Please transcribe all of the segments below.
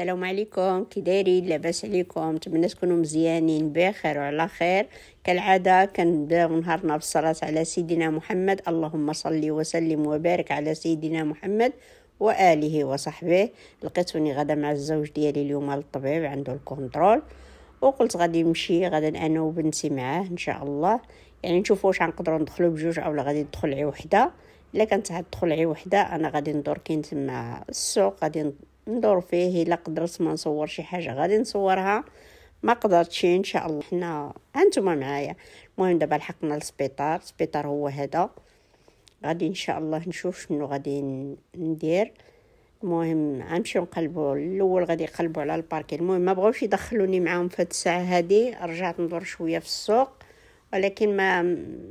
السلام عليكم كي دايرين لاباس عليكم نتمنى تكونوا مزيانين بخير وعلى خير كالعاده كنبداو نهارنا بالصلاه على سيدنا محمد اللهم صل وسلم وبارك على سيدنا محمد واله وصحبه لقيتوني غدا مع الزوج ديالي اليوم للطبيب عنده الكونترول وقلت غادي نمشي غدا انا وبنتي معاه ان شاء الله يعني نشوف واش غنقدروا ندخلوا بجوج اولا غادي ندخل عي وحده الا كانت تدخل عي وحده انا غادي ندور كاين تما السوق غادي ندور فيه الا قدرت ما نصور شي حاجه غادي نصورها ما قدرتش ان شاء الله حنا انتما معايا المهم دابا لحقنا للسبيطار السبيطار هو هذا غادي ان شاء الله نشوف شنو غادي ندير المهم غنمشيو نقلبوا الاول غادي يقلبوا على الباركي المهم ما بغاوش يدخلوني معاهم في هاد الساعه هادي رجعت ندور شويه في السوق ولكن ما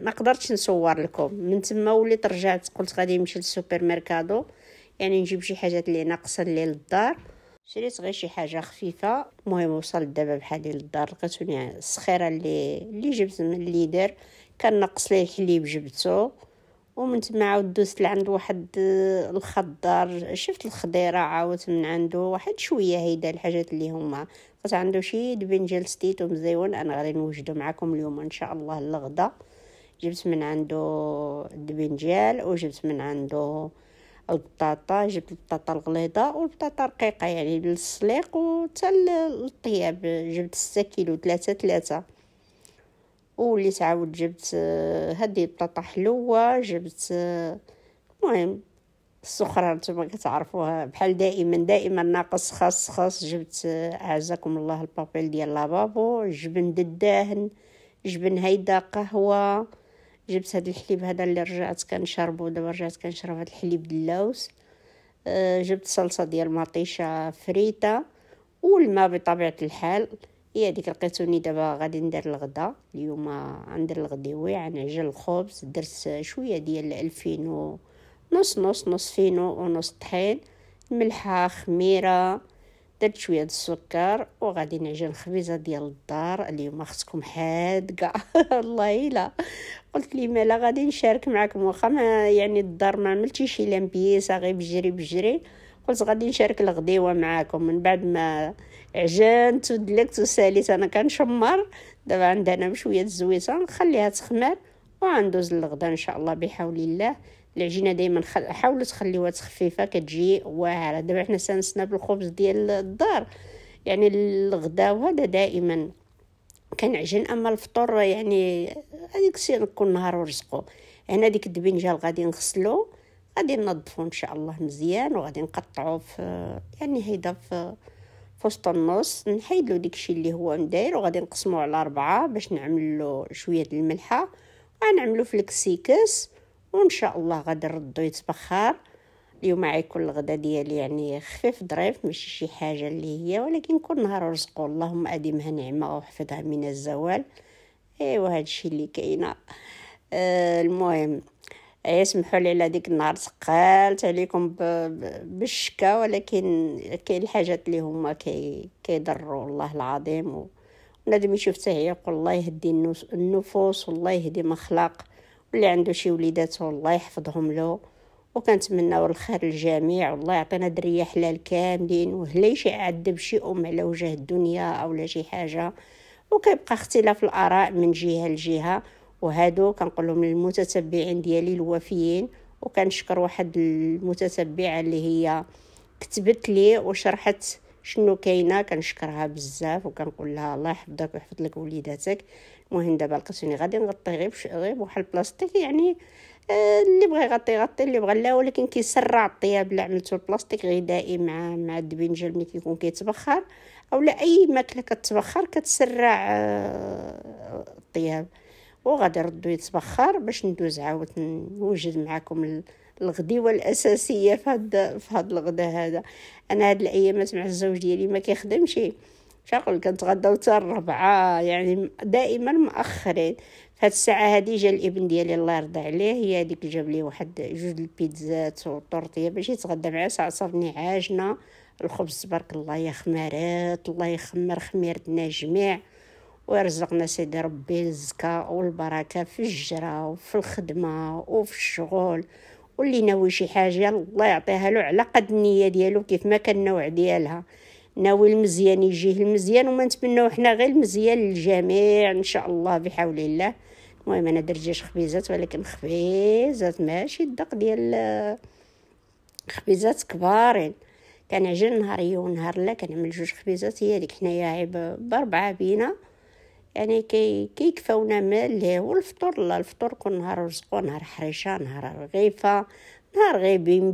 ما قدرتش نصور لكم من تما وليت رجعت قلت غادي نمشي للسوبر ماركادو يعني نجيب شي حاجات اللي ناقصه لي للدار شريت غير شي حاجه خفيفه المهم وصلت دابا بحالي للدار لقيتوني الصخيره اللي اللي جبت من الليدر كان ناقص ليه الحليب جبته ومن تما عاود دوزت لعند واحد آه، الخضار شفت الخضيره عاودت من عنده واحد شويه هيدا الحاجات اللي هما قلت عنده شي دبنجل ستيت ومزيون انا غادي نوجدو معكم اليوم ان شاء الله للغدا جبت من عنده دبنجال وجبت من عنده البطاطا جبت البطاطا الغليظه والبطاطا الرقيقة يعني للسليق وتا للطياب جبت ستة كيلو ثلاثة ثلاثة وليت تعاود جبت هذه آه، البطاطا حلوه جبت آه، المهم السخرة نتوما كتعرفوها بحال دائما دائما ناقص خاص خاص جبت آه، أعزكم الله البابيل ديال لابابو جبن دداهن جبن هيدا قهوه جبت هذا الحليب هذا اللي رجعت كنشربو دابا رجعت كنشرب هذا الحليب دلاوس أه جبت صلصه ديال مطيشه فريته والماء بطبيعه الحال هي هذيك لقيتوني دابا غادي ندير الغدا اليوم غندير الغديوي عجل الخبز درت شويه ديال الفينو نص نص نص فينو ونص طحين ملحه خميره درت شويه د السكر وغادي نعجن خبيزه ديال الدار اليوم خصكم حادقه الله الا قلت لي مالا غادي نشارك معكم واخا ما يعني الدار ما عملتي شي لامبيسه غير بجري بجري قلت غادي نشارك الغديوه معاكم من بعد ما عجنت ودلكت وساليت انا كنشمر دابا عندنا بشويه الزويته نخليها تخمر وعندوز للغدا ان شاء الله بحول الله العجينه دائما خل... حاولوا تخليوها تخفيفه كتجي واعره دابا حنا سانسنا بالخبز ديال الدار يعني الغداء وهذا دائما كنعجن اما الفطور يعني هذيك سير كل نهار ورزقو هنا ديك الدبنجال غادي نغسلو غادي ننظفو ان شاء الله مزيان وغادي نقطعو في يعني هيدا في وسط النص نحيدلو داكشي اللي هو مداير وغادي نقسمو على أربعة باش نعملو شويه الملحه غنعملو في الكسيكس وان شاء الله غادي نردو يتبخر اليوم غيكون الغدا ديالي يعني خفيف ظريف ماشي شي حاجه اللي هي ولكن كل نهار رزقه اللهم اديمها نعمه وحفظها من الزوال ايوا هادشي اللي كاينه آه المهم يسمحوا لي على ديك النهار ثقلت عليكم بالشكا ولكن كاين الحاجات اللي هما كي كيضروا والله العظيم ونادم يشوف حتى هي يقول الله يهدي النفوس والله يهدي مخلق اللي عنده شي وليداته الله يحفظهم له وكنتمناو الخير للجميع والله يعطينا دريه حلال كاملين وهلا شي يعذب شي ام على وجه الدنيا اولا شي حاجه وكيبقى اختلاف الاراء من جهه لجهه وهادو كنقولهم للمتتبعين ديالي الوفيين وكنشكر واحد المتتبعه اللي هي كتبت لي وشرحت شنو كاينه كنشكرها بزاف وكنقول لها الله يحفظك ويحفظ لك وليداتك المهم دابا القسوني غادي نغطي غير غير بواحد البلاستيك يعني آه، اللي بغى يغطي يغطي اللي بغى لا ولكن كيسرع الطياب اللي عملته البلاستيك غذائي مع مع الدبنجل ملي كيكون كيتبخر اولا اي ماكله كتبخر كتسرع آه، الطياب وغادي ردو يتبخر باش ندوز عاود نوجد معكم ال... الغديوه الاساسيه في هاد في هاد الغدا هذا انا هاد الايامات مع الزوج ديالي ما كيخدمش شاقول كنتغداو حتى الربعة يعني دائما مؤخرين فهاد الساعة هادي جا الابن ديالي الله يرضى عليه هي هاديك جاب لي واحد جوج البيتزات وطورطية باش يتغدى معايا صعصرني عاجنة الخبز تبارك الله يا خمارات الله يخمر خميرتنا جميع ويرزقنا سيدي ربي الزكا والبركة في الجرا وفي الخدمة وفي الشغل واللي ناوي شي حاجة الله يعطيها له على قد النية ديالو كيف ما كان النوع ديالها ناوي المزيان يجيه المزيان وما نتمنوا حنا غير المزيان للجميع ان شاء الله بحول الله المهم انا درت جيش خبيزات ولكن خبيزات ماشي الدق ديال خبيزات كبارين كنعجن نهار يوم نهار لا كنعمل جوج خبيزات هي ديك حنايا عيب باربعه بينا يعني كي كيكفاونا مال والفطور لا الفطور كل نهار رزقو نهار حريشه نهار رغيفه نهار غير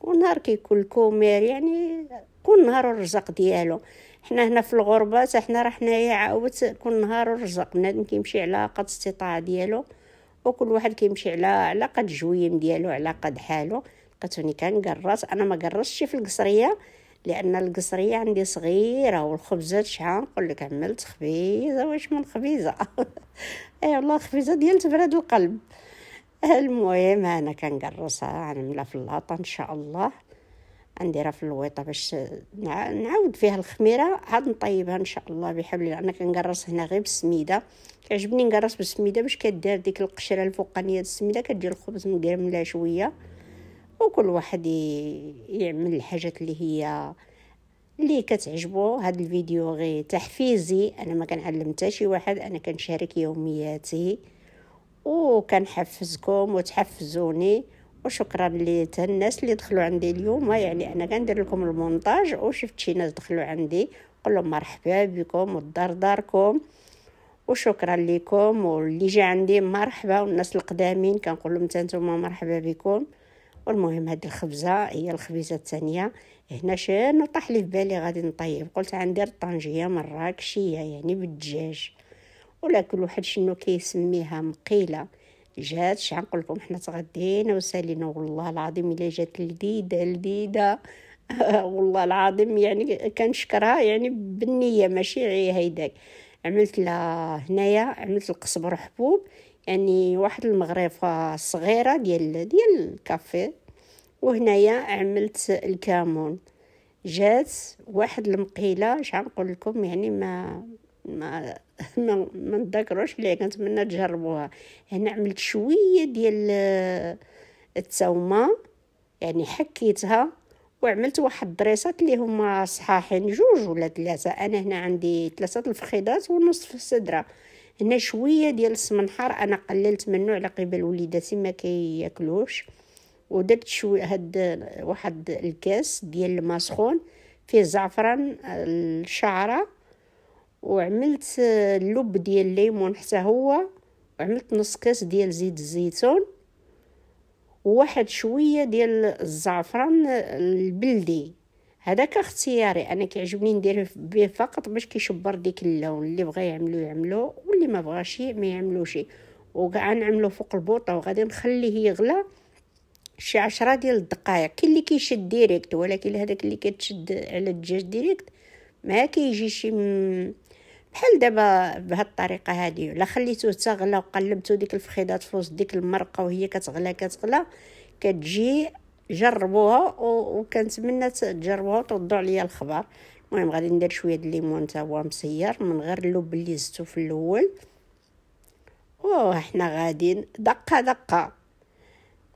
ونهار كيكون الكومير يعني كل نهار الرزق ديالو حنا هنا في الغربه حتى حنا راه حنايا عاود كل نهار الرزق بنادم كيمشي على قد الاستطاعه ديالو وكل واحد كيمشي على على قد جويم ديالو على قد حالو لقيتوني كنقرص انا ما قرصتش في القصريه لان القصريه عندي صغيره والخبزات شحال نقول لك عملت خبيزه واش من خبيزه اي والله خبيزه ديال تبرد القلب المهم انا كنقرصها غنملا في اللاطه ان شاء الله نديرها في الويطه باش نعاود فيها الخميره عاد نطيبها ان شاء الله بحول الله انا كنقرص هنا غير بالسميده كيعجبني نقرص بالسميده باش كدير ديك القشره الفوقانيه السميده كدير الخبز مقرمله شويه وكل واحد يعمل الحاجات اللي هي اللي كتعجبو هاد الفيديو غير تحفيزي انا ما كنعلم حتى شي واحد انا كنشارك يومياتي وكنحفزكم وتحفزوني وشكرا للناس اللي دخلوا عندي اليوم يعني انا كندير لكم المونتاج وشفت شي ناس دخلوا عندي قول لهم مرحبا بكم والدار داركم وشكرا لكم واللي جا عندي مرحبا والناس القدامين كنقول لهم مرحبا بكم والمهم هاد الخبزه هي الخبيزه الثانيه هنا شنو طاح لي في بالي غادي نطيب قلت غندير طنجيه مراكشيه يعني بالدجاج ولا كل واحد شنو كيسميها مقيله جات شحال نقول لكم حنا تغدينا وسالينا والله العظيم الا جات لذيذه لذيذه والله العظيم يعني كنشكرها يعني بالنيه ماشي غير هيداك عملت لها هنايا عملت القصبر حبوب يعني واحد المغرفة صغيرة ديال ديال الكافي وهنايا عملت الكامون جات واحد المقيلة شحال نقول لكم يعني ما ما ما, ما نتذكروش اللي كنتمنى تجربوها هنا عملت شويه ديال آه، التومه يعني حكيتها وعملت واحد الدريسات اللي هما صحاحين جوج ولا ثلاثه انا هنا عندي ثلاثه الفخيدات ونصف السدره هنا شويه ديال السمنحار انا قللت منه على قبل وليداتي ما كياكلوش ودرت شويه هاد واحد الكاس ديال الماء سخون فيه زعفران الشعره وعملت اللب ديال الليمون حتى هو وعملت نص كاس ديال زيت الزيتون وواحد شويه ديال الزعفران البلدي هذاك اختياري انا كيعجبني ندير به فقط باش كيشبر ديك اللون اللي بغا يعملو يعملو واللي ما بغاش ما يعملوش وكاع نعملو فوق البوطه وغادي نخليه يغلى شي عشرة ديال الدقائق كي اللي كيشد ديريكت ولكن هذاك اللي كتشد على الدجاج ديريكت ما كيجيش م... بحال دابا بهاد الطريقه هادي لا خليتوه تغلى وقلبتو ديك الفخيضات في وسط ديك المرقه وهي كتغلى كتغلى كتجي جربوها وكنتمنى تجربوها وتردوا عليا الخبر المهم غادي ندير شويه د الليمون حتى هو مسير من غير اللب اللي زدتو في الاول وحنا غاديين دقه دقه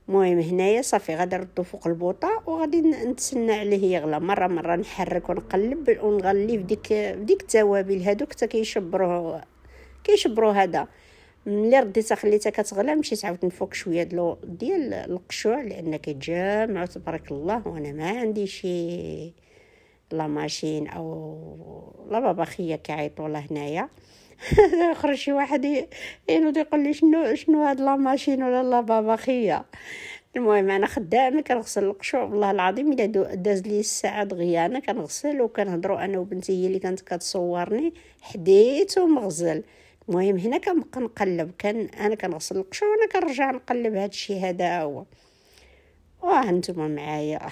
المهم هنايا صافي غادي نردو فوق البوطه وغادي نتسنى عليه يغلى مره مره نحرك ونقلب ونغلي في ديك في ديك التوابل هادوك حتى كيشبروه كيشبروه هذا ملي رديتها خليتها كتغلى مشيت عاود نفوك شويه ديال ديال القشوع لان كيتجمع تبارك الله وانا ما عندي شي لا ماشين او لا بابا خيا كيعيطوا له هنايا خرج شي واحد ينوض يقول لي شنو شنو هاد لا ماشين ولا لا بابا خيا المهم انا خدامه كنغسل القشوع والله العظيم الا داز لي الساعه دغيا انا كنغسل وكنهضروا انا وبنتي هي اللي كانت كتصورني حديت ومغزل المهم هنا كنبقى نقلب كان انا كنغسل القشور وانا كنرجع نقلب هذا الشيء هذا هو انتم معايا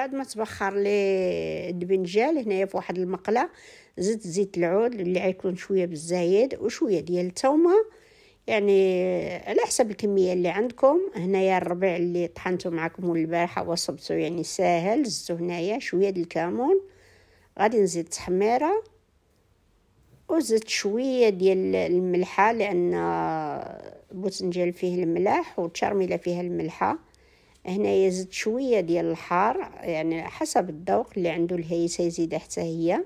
بعد ما تبخر لي الدبنجال هنايا في واحد المقله زدت زيت العود اللي غيكون شويه بالزايد وشويه ديال التومه يعني على حسب الكميه اللي عندكم هنايا الربيع اللي طحنته معكم البارحه وصبته يعني ساهل زدتو هنايا شويه ديال الكمون غادي نزيد التحميره وزدت شويه ديال الملحه لان البوتنجال فيه الملاح والشرميله فيها الملحه هنا يزيد شويه ديال الحار يعني حسب الذوق اللي عنده الهيسه يزيد حتى هي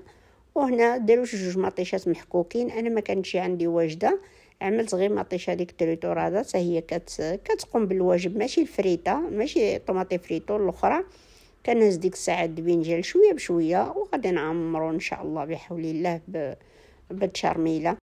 وهنا داروا جوج مطيشات محكوكين انا ما كانتش عندي واجده عملت غير مطيشه ديك التريتورادة حتى هي كت... كتقوم بالواجب ماشي الفريته ماشي طوماطي فريتو الاخرى كنهز ديك الساعه الدبنجال شويه بشويه وغادي نعمرو ان شاء الله بحول الله ب... بالشرميله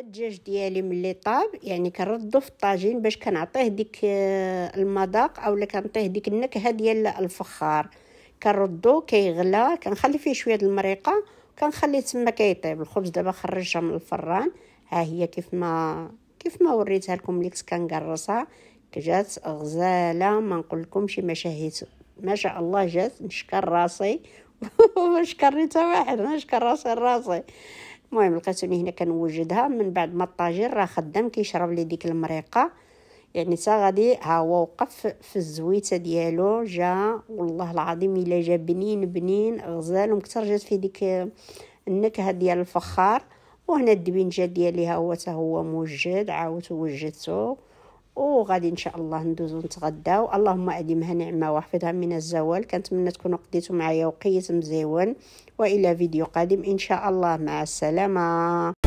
الدجاج ديالي ملي طاب يعني كنردو في الطاجين باش كنعطيه ديك آه، المذاق اولا كنعطيه ديك النكهه ديال الفخار كنردو كيغلى كنخلي فيه شويه د المريقه كنخليه تما كيطيب الخبز دابا خرجها من الفران ها هي كيف ما كيف ما وريتها لكم ملي كنت جات غزاله ما نقول لكم ما شهيت ما شاء الله جات نشكر راسي واش كريتها واحد نشكر راسي راسي المهم لقيتوني هنا كنوجدها من بعد ما الطاجين راه خدام كيشرب لي ديك المريقه يعني تا غادي ها هو وقف في الزويته ديالو جا والله العظيم الا جا بنين بنين غزال ومكثر جات فيه ديك النكهه ديال الفخار وهنا الدبنجه ديالي ها هو تا هو موجد عاود وجدته وغادي ان شاء الله ندوزو نتغداو اللهم اديمها نعمه واحفظها من الزوال كنتمنى تكونوا قضيتوا معايا وقيت مزيون والى فيديو قادم ان شاء الله مع السلامه